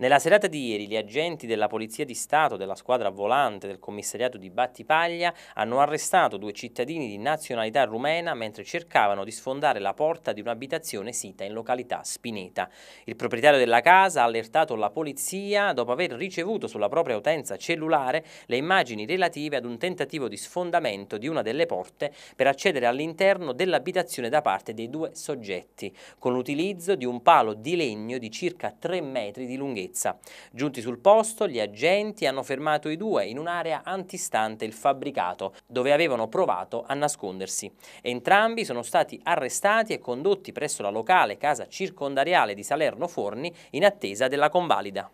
Nella serata di ieri gli agenti della Polizia di Stato della squadra volante del commissariato di Battipaglia hanno arrestato due cittadini di nazionalità rumena mentre cercavano di sfondare la porta di un'abitazione sita in località Spineta. Il proprietario della casa ha allertato la polizia dopo aver ricevuto sulla propria utenza cellulare le immagini relative ad un tentativo di sfondamento di una delle porte per accedere all'interno dell'abitazione da parte dei due soggetti con l'utilizzo di un palo di legno di circa 3 metri di lunghezza sicurezza. Giunti sul posto, gli agenti hanno fermato i due in un'area antistante il fabbricato, dove avevano provato a nascondersi. Entrambi sono stati arrestati e condotti presso la locale casa circondariale di Salerno Forni in attesa della convalida.